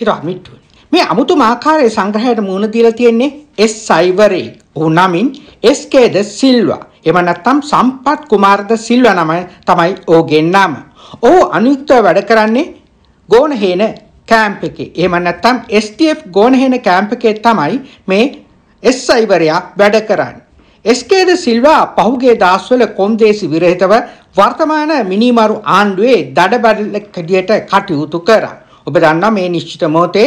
හිරාමිට්ටුව. මේ අමුතු මාකාරයේ සංග්‍රහයට මුහුණ දීලා තියෙන්නේ එස් සයිවරේ. ඔහු නමින් එස්.කේ.ද සිල්වා. එම නැත්තම් සම්පත් කුමාරද සිල්වා නම තමයි ඔහුගේ නම. ඔහු අනුයුක්තව වැඩ කරන්නේ ගෝනහේන කැම්ප් එකේ. එහෙම නැත්තම් STF ගෝනහේන කැම්ප් එකේ තමයි මේ එස් සයිවරයා වැඩ කරන්නේ. එස්කේද සිල්වා පහුගේ දස්වල කොන්දේසි විරහිතව වර්තමාන මිනිමරු ආණ්ඩුවේ දඩබැඩලකඩියට කටයුතු කරා. ඔබ දන්නා මේ නිශ්චිත මොහොතේ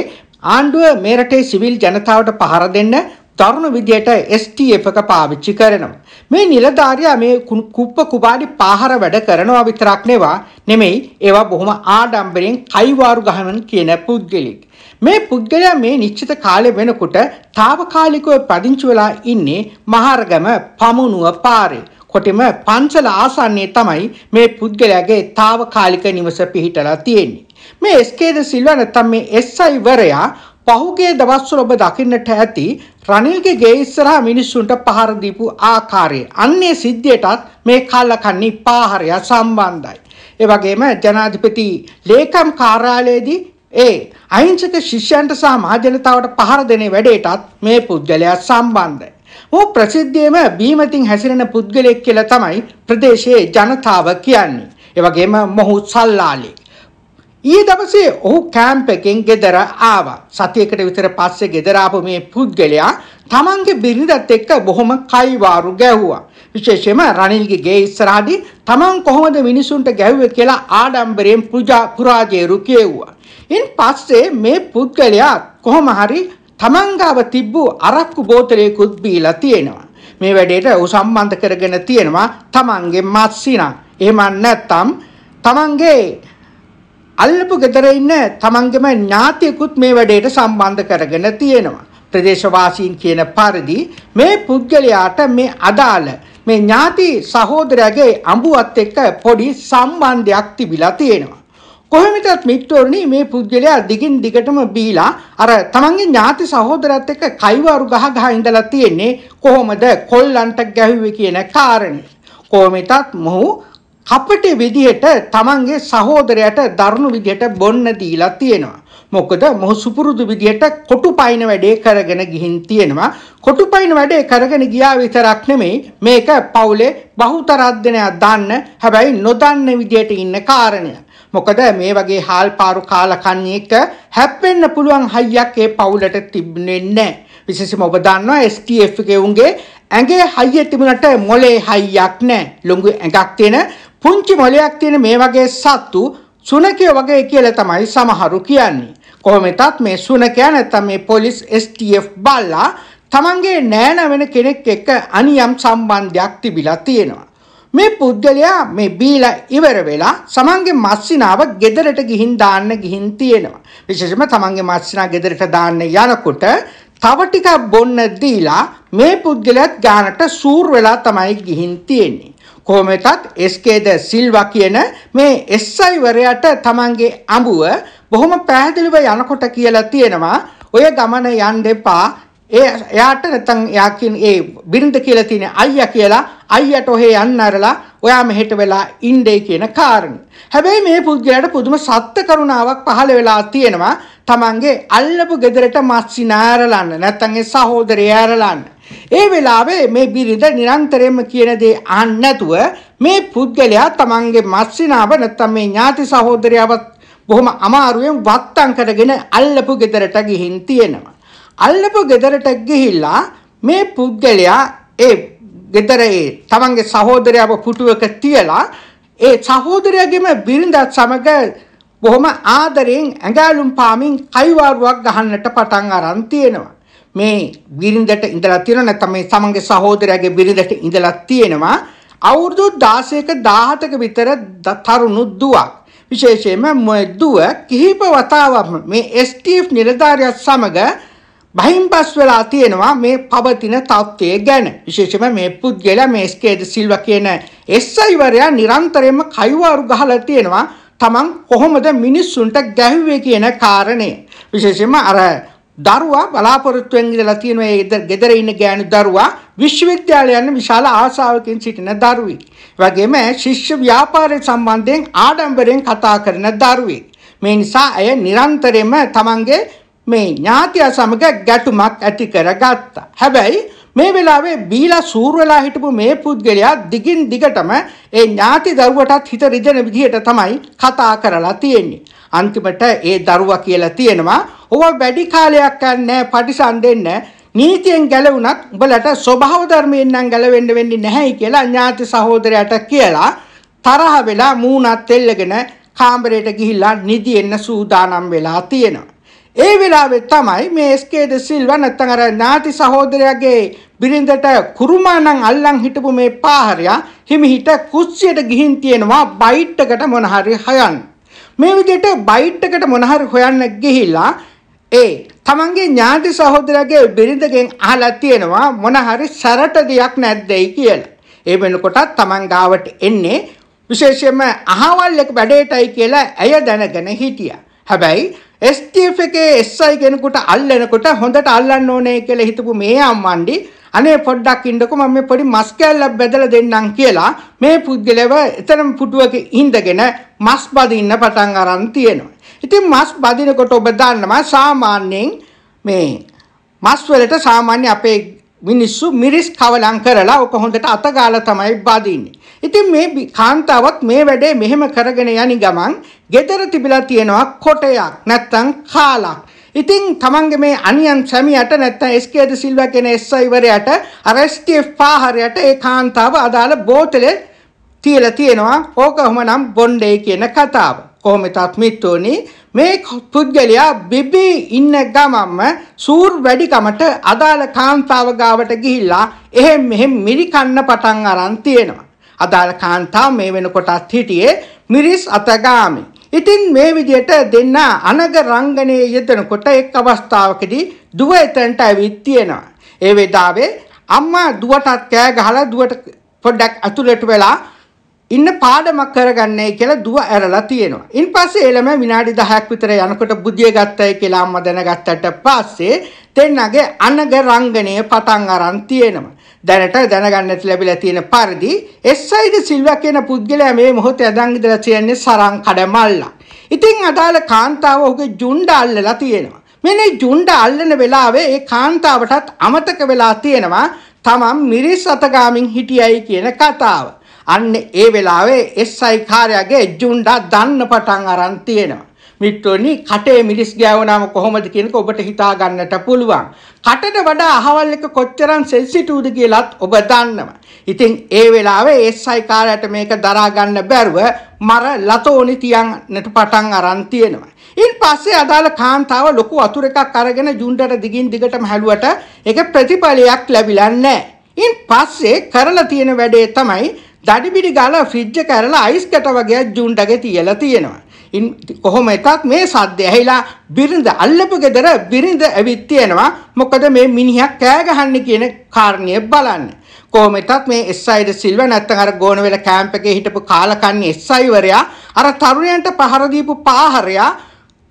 ආණ්ඩුව මේ රටේ සිවිල් ජනතාවට පහර දෙන්න තරුණ විදියට STF එක පාවිච්චි කරනවා. මේ නිලධාරියා මේ කුප්ප කුපාඩි පාහර වැඩ කරනවා විතරක් නෙවා නෙමෙයි ඒවා බොහොම ආඩම්බරෙන් කයිවාරු ගහනන් කියන පුද්ගලෙක්. මේ පුද්ගලයා මේ නිශ්චිත කාලය වෙනකොට తాවකාලිකව පදිංචි වෙලා ඉන්නේ මහරගම පමුණුව පාරේ. කොටම පන්සල ආසන්නයේ තමයි මේ පුද්ගලයාගේ తాවකාලික නිවස පිහිටලා තියෙන්නේ. මේ එස්කේද සිල්වා නැත්නම් මේ SI වරයා පහුගිය දවස්වල ඔබ දකින්නට ඇති රනිල්ගේ ගේ ඉස්සරහා මිනිස්සුන්ට පහර දීපු ආකාරය. අන්නේ සිද්ධියටත් මේ කල්ලකන්නේ පාහරය සම්බන්ධයි. ඒ වගේම ජනාධිපති ලේකම් කාර්යාලයේදී ඒ අහිංසක ශිෂ්‍යයන්ට සහ මහජනතාවට පහර දෙන වැඩේටත් මේ පුද්ගලයා සම්බන්ධයි. ඕ ප්‍රසිද්ධියම බීමතින් හැසිරෙන පුද්ගලයෙක් කියලා තමයි ප්‍රදේශයේ ජනතාව කියන්නේ. ඒ වගේම මොහු සල්ලාලෙක්. ඊයේ දවසේ ඔහු කැම්ප් එකෙන් ගෙදර ආවා. සතියකට විතර පස්සේ ගෙදර ආපු මේ පුද්ගලයා තමන්ගේ බිරිඳත් එක්ක බොහොම කයිවාරු ගැහුවා. විශේෂයෙන්ම රනිල්ගේ ගේ ඉස්සරහදී තමන් කොහොමද මිනිසුන්ට ගැහුවේ කියලා ආඩම්බරයෙන් පුජා පුරාජේරු කියෙව්වා. ඉන් පස්සේ මේ පුද්ගලයා කොහොම හරි තමන්ගාව තිබ්බූ අරක්කු බෝතලයකුත් බීලා තියෙනවා. මේ වැඩේට ඔහු සම්බන්ධ කරගෙන තියෙනවා තමන්ගේ මත්සිනා. එහෙම නැත්නම් තමන්ගේ අල්ලපු ගෙදර ඉන්න තමන්ගේම ඥාතියෙකුත් මේ වැඩේට සම්බන්ධ කරගෙන තියෙනවා. ප්‍රදේශවාසීන් කියන පරිදි මේ පුද්ගලයාට මේ අදාළ මේ ඥාති සහෝදරයාගේ අඹුවත් එක්ක පොඩි සම්බන්ධයක් තිබිලා තියෙනවා. කොහොමිටත් මිත්‍රෝරණි මේ පුද්ගලයා දිගින් දිගටම බීලා අර තමන්ගේ ඥාති සහෝදරත් එක්ක කයිවාරු ගහ ගහ ඉඳලා තියෙන්නේ කොහොමද කොල්ලන්ට ගැහුවේ කියන කාරණේ. කොහොමිටත් මොහු කපටි විදිහට තමන්ගේ සහෝදරයට දරුණු විදිහට බොන්න දීලා තියෙනවා. මොකද මොහු සුපුරුදු විදිහට කොටු පයින් වැඩේ කරගෙන ගිහින් තියෙනවා. කොටු පයින් වැඩේ කරගෙන ගියා විතරක් නෙමෙයි මේක පවුලේ බහුතරද්දනයක් දාන්න හැබැයි නොදන්න විදිහට ඉන්න කාරණයක්. මොකද මේ වගේ හාල් පාරු කාලකන්ණියක හැප්පෙන්න පුළුවන් හයියක් ඒ පවුලට තිබුණේ නැහැ. විශේෂයෙන්ම ඔබ දන්නවා STF එකේ උන්ගේ ඇඟේ හයිය තිබුණට මොලේ හයියක් නැහැ. ලොඟු ඇඟක් තියෙන පුංචි මොලයක් තියෙන මේ වගේ සත්තු සුනකය වගේ කියලා තමයි සමහරු කියන්නේ. කොහොමෙතත් මේ සුනකයා නැත්නම් මේ පොලිස් STF බල්ලා තමන්ගේ නෑන වෙන කෙනෙක් එක්ක අනියම් සම්බන්ධයක් තිබිලා තියෙනවා. මේ පුද්ගලයා මේ බීලා ඉවර වෙලා සමන්ගේ මස්සිනාව ගෙදරට ගිහින් දාන්න ගිහින් තියෙනවා. විශේෂයෙන්ම තමන්ගේ මස්සිනා ගෙදරට දාන්න යනකොට තව ටිකක් බොන්න දීලා මේ පුද්ගලයාත් ගානට සූර් වෙලා තමයි ගිහින් තියෙන්නේ. කොහොම වෙතත් SKද සිල්වා කියන මේ SI වරයාට තමන්ගේ අඹුව බොහොම පැහැදිලිව යනකොට කියලා තියෙනවා. ඔය ගමන යන්න එපා. ඒ එයාට නැත්තම් එයා කියන ඒ බිරිඳ කියලා තියෙන අයියා කියලා අයියට ඔහේ යන්න අරලා ඔයා මෙහෙට වෙලා ඉන්නේ කියන කාරණේ. හැබැයි මේ පුද්ගලයාට පුදුම සත්ත්ව කරුණාවක් පහළ වෙලා තියෙනවා. Tamange අල්ලපු ගෙදරට මස්සිනාරලන්න නැත්තම් ඒ සහෝදරය ඇරලන්න. ඒ වෙලාවේ මේ බිරිඳ නිරන්තරයෙන්ම කියන දේ අහන්න නැතුව මේ පුද්ගලයා තමන්ගේ මස්සිනාව නැත්තම් මේ ඥාති සහෝදරයවත් බොහොම අමාරුවෙන් වත්තම් කරගෙන අල්ලපු ගෙදරට ගිහින් තියෙනවා. අල්ලපු ගෙදරට ගිහිල්ලා මේ පුද්ගලයා ඒ ගෙදරේ තමන්ගේ සහෝදරයාව පුටුවක තියලා ඒ සහෝදරයාගේම බිරිඳත් සමග බොහොම ආදරයෙන් ඇඟලුම් පාමින් කයිවාරුවක් ගහන්නට පටන් අරන් තියෙනවා. මේ බිරිඳට ඉඳලා තියෙනවා නැත්නම් මේ සමන්ගේ සහෝදරයාගේ බිරිඳට ඉඳලා තියෙනවා අවුරුදු 16ක 17ක විතර තරුණු දුවක්. විශේෂයෙන්ම මේ දුව කිහිප වතාවක් මේ STF නිලධාරියත් සමග බහින්පස් වෙලා තියෙනවා මේ පවතින තත්ත්වය ගැන. විශේෂම මේ පුද්ගලයා මේ ස්කේද සිල්වා කියන එස්සයිවරයා නිරන්තරයෙන්ම කයිවාරු ගහලා තියෙනවා තමන් කොහොමද මිනිස්සුන්ට ගැහුවේ කියන කාරණය. විශේෂයෙන්ම අර දරුවා බලාපොරොත්තුවෙන් ඉඳලා තියෙන ඒ ගෙදර ඉන්න ගෑනු දරුවා විශ්වවිද්‍යාලය යන විශාල ආශාවකින් සිටින දරුවෙක්. වගේම ශිෂ්‍ය ව්‍යාපාරය සම්බන්ධයෙන් ආඩම්බරෙන් කතා කරන දරුවෙක්. මේ නිසා ඇය නිරන්තරයෙන්ම තමන්ගේ මේ ඥාතියා සමග ගැටුමක් ඇති කරගත්තා. හැබැයි මේ වෙලාවේ බීලා සූර් වෙලා හිටපු මේ පුද්ගලයා දිගින් දිගටම ඒ ඥාති දරුවටත් හිත රිදෙන විදිහට තමයි කතා කරලා තියෙන්නේ. අන්තිමට ඒ දරුවා කියලා තියෙනවා "ඔබ වැඩි කාලයක් නැහැ පටිසන් දෙන්න නීතියෙන් ගැලවුණත් උඹලට ස්වභාව ධර්මයෙන් නම් ගැලවෙන්න වෙන්නේ නැහැයි කියලා ඥාති සහෝදරයට කියලා තරහ වෙලා මූණත් එල්ලගෙන කාමරයට ගිහිල්ලා නිදි එන්න සූදානම් වෙලා තියෙනවා. ඒ වෙලාවේ තමයි මේ SK ද සිල්වා නැත්නම් අර ඥාති සහෝදරයාගේ බිරිඳට කුරුමානම් අල්ලන් හිටපු මේ පාහරයා හිමිහිට කුස්සියට ගිහින් තියෙනවා බයිට් එකට මොන හරි හොයන්න. මේ විදිහට බයිට් එකට මොන හරි හොයන්න ගිහිලා ඒ තමන්ගේ ඥාති සහෝදරයාගේ බිරිඳගෙන් අහලා තියෙනවා මොන හරි සරට දෙයක් නැද්දයි කියලා. ඒ වෙනකොටත් තමන් ගාවට එන්නේ විශේෂයෙන්ම අහවල් එක වැඩේටයි කියලා ඇය දැනගෙන හිටියා. හැබැයි STF එකේ SI කෙනෙකුට අල්ලනකොට හොඳට අල්ලන්න ඕනේ කියලා හිතපු මේ අම්මණ්ඩි අනේ පොඩ්ඩක් ඉන්නකෝ මම මේ පොඩි මස් කෑල්ලක් බෙදලා දෙන්නම් කියලා මේ පුද්ගලයාව එතරම් පුටුවක ඉඳගෙන මස් බදින්න පටන් අරන් තියෙනවා. ඉතින් මස් බදිනකොට ඔබ දන්නවා සාමාන්‍යයෙන් මේ මස් වලට සාමාන්‍ය අපේ මිනිස්සු මිරිස් කවලම් කරලා ඔක හොඳට අතගාලා තමයි බදින්නේ. ඉතින් මේ කාන්තාවත් මේ වැඩේ මෙහෙම කරගෙන යනි ගමන් ගෙදර තිබිලා තියෙනවා කොටයක් නැත්තම් කාලක්. ඉතින් තමන්ගේ මේ අනියන් සැමියට නැත්තම් SK ද සිල්වා කියන SI වරයට අර STF හරයට ඒ කාන්තාව අදාළ බෝතලේ තියලා තියෙනවා. ඕක කොහොමනම් බොණ්ඩේ කියන කතාව. කොහොම තත් මිත්තුනි මේ පුද්ගලයා බිබි ඉන්න ගමම්ම සූර් වැඩිකමට අදාළ කාන්තාව ගාවට ගිහිල්ලා එහෙම් මෙහෙම් මිරිකන්න පටන් අරන් තියෙනවා. අදාළ කාන්තාව මේ වෙනකොටත් හිටියේ මිරිස් අතගාමි. ඉතින් මේ විදිහට දෙන්න අනග රංගනයේ යෙදෙනකොට එක් අවස්ථාවකදී දුව එතනට ඇවිත් තියෙනවා. ඒ වෙලාවේ අම්මා දුවටත් කෑ ගහලා දුවට පොඩ්ඩක් ඇතුළට වෙලා ඉන්න පාඩමක් කරගන්නේ කියලා දුව ඇරලා තියෙනවා. ඉන්පස්සේ ඒ ළමයා විනාඩි 10ක් විතර යනකොට බුද්ධිය ගත්තයි කියලා අම්මා දැනගත්තට පස්සේ දෙන්නගේ අනග රංගනය පටන් අරන් තියෙනවා. දැනට දැනගන්නට ලැබිලා තියෙන පරිදි එස්යිද සිල්වා කියන පුද්ගලයා මේ මොහොතේ අදන් ඉඳලා කියන්නේ සරං කඩමල්ලා. ඉතින් අදාළ කාන්තාව ඔහුගේ ජුණ්ඩ අල්ලලා තියෙනවා. මෙන්න ජුණ්ඩ අල්ලන වෙලාවේ ඒ කාන්තාවටත් අමතක වෙලා තියෙනවා තමන් මිරිස් අතගාමින් හිටියයි කියන කතාව. අන්න ඒ වෙලාවේ SI කාර්යගේ ජුණ්ඩා දන්න පටන් අරන් තියෙනවා. මිත්‍රෝනි කටේ මිරිස් ගෑවුනාම කොහොමද කියනක ඔබට හිතා ගන්නට පුළුවන්. කටට වඩා අහවල් එක කොච්චරම් සෙන්සිටිව්ද කියලාත් ඔබ දන්නවා. ඉතින් ඒ වෙලාවේ SI කාර්යයට මේක දරා ගන්න බැරුව මර ලතෝනි තියන්නට පටන් අරන් තියෙනවා. ඉන් පස්සේ අදාළ කාන්තාව ලොකු අතුර එකක් අරගෙන ජුන්ඩට දිගින් දිගටම හැලුවට ඒක ප්‍රතිඵලයක් ලැබිලා නැහැ. ඉන් පස්සේ කරලා තියෙන වැඩේ තමයි දඩිබිඩි ගාලා ෆ්‍රිජ් එක ඇරලා අයිස් කැට වගේ ජුන්ඩගේ තියලා තියෙනවා. ඉන් කොහොම එකක් මේ සද්ද ඇහිලා බිරිඳ අල්ලපු ගෙදර බිරිඳ ඇවිත් තියෙනවා. මොකද මේ මිනිහා කෑ ගහන්නේ කියන කාරණය බලන්න. කොහොම එකක් මේ එස්ఐඩ් සිල්වා නැත්තම් අර ගෝනවෙල කැම්ප් එකේ හිටපු කාලකන්ණි එස්ಐවරයා අර තරුණයන්ට පහර දීපු පාහරයා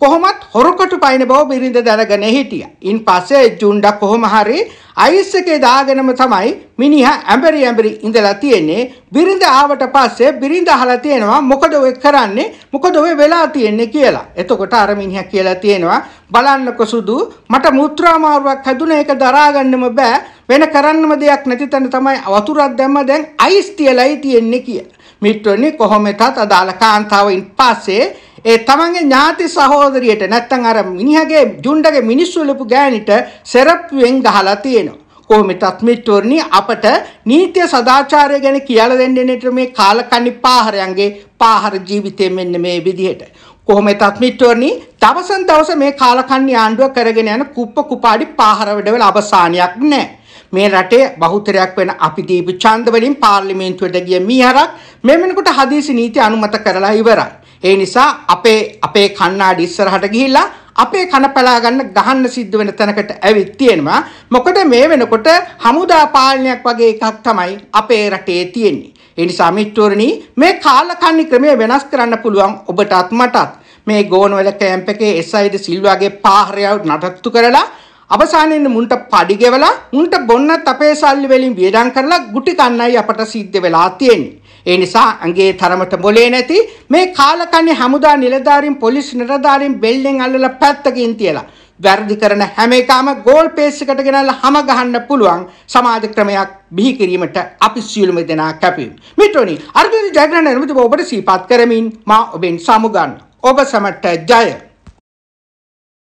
කොහොමත් හොරකට පයින බව බිරිඳ දැනගෙන හිටිය. ඉන් පස්සේ ජුන්ඩ කොහොම හරි අයිස් එකේ දාගෙනම තමයි මිනිහා ඇඹරි ඇඹරි ඉඳලා තියෙන්නේ. බිරිඳ ආවට පස්සේ බිරිඳ අහලා තියෙනවා මොකද ඔය කරන්නේ? මොකද ඔය වෙලා තියෙන්නේ කියලා. එතකොට අර මිනිහා කියලා තියෙනවා බලන්නකො සුදු මට මුත්‍රා මාරුවක් හැදුන එක දරාගන්නම බෑ. වෙන කරන්නම දෙයක් නැති තැන තමයි වතුරක් දැම්ම දැන් අයිස් තියලයි තියෙන්නේ කියලා. මිත්‍රනි කොහොමෙතත් අදාළ කාන්තාවයින් පස්සේ ඒ තමන්ගේ ඥාති සහෝදරියට නැත්තම් අර මිනිහගේ ජුණ්ඩගේ මිනිස්සු ලපු ගෑණිට සරප්පුවෙන් ගහලා තියෙනවා. කොහොමෙතත් මිත්‍රෝනි අපට නීතිය සදාචාරය ගැන කියලා දෙන්නේ මේ කාලකන්ණි පාහරයන්ගේ පාහර ජීවිතය මෙන්න මේ විදිහට. කොහොමෙතත් මිත්‍රෝනි දවසෙන් දවස මේ කාලකන්ණි ආණ්ඩුව කරගෙන යන කුප්ප කුපාඩි පාහර වැඩවල අවසානයක් නැහැ. මේ රටේ බහුතරයක් වෙන අපි දීපු ඡන්ද වලින් පාර්ලිමේන්තුවට ගිය මීහරක් මේ වෙනකොට හදිසි නීති අනුමත කරලා ඉවරයි. ඒ නිසා අපේ අපේ කණ්ණාඩි ඉස්සරහට ගිහිල්ලා අපේ කන පැලා ගන්න ගහන්න සිද්ධ වෙන තැනකට ඇවිත් තියෙනවා. මොකද මේ වෙනකොට හමුදා පාලනයක් වගේ එකක් තමයි අපේ රටේ තියෙන්නේ. ඒ නිසා මිත්‍රෝරණි මේ කාලකන්ණි ක්‍රමය වෙනස් කරන්න පුළුවන් ඔබටත් මටත්. මේ ගෝනවල කැම්ප් එකේ SID සිල්වාගේ පාහරයව නඩත්තු කරලා අවසානයේ මුන්ට පඩි ගෙවලා මුන්ට බොන්නත් අපේ සල්ලි වලින් වියදම් කරලා ගුටි කන්නයි අපට සිද්ධ වෙලා තියෙන්නේ. ඒ නිසා අගේ තරමට මොලේ නැති මේ කාලකන්නේ හමුදා නිලධාරීන් පොලිස් නිලධාරීන් බෙල්ලෙන් අල්ලලා පැත්තකින් තියලා වැරදි කරන හැම එකම ගෝල් පේස් එකට ගෙනල්ලා හැම ගහන්න පුළුවන් සමාජ ක්‍රමයක් බිහි කිරීමට අපි සියලුම දෙනා කැපවීම. මිත්‍රෝනි අර්බුද ජයග්‍රහණ නිමිති ඔබට සීපත් කරමින් මා ඔබෙන් සමුගන්නවා. ඔබ සමට ජය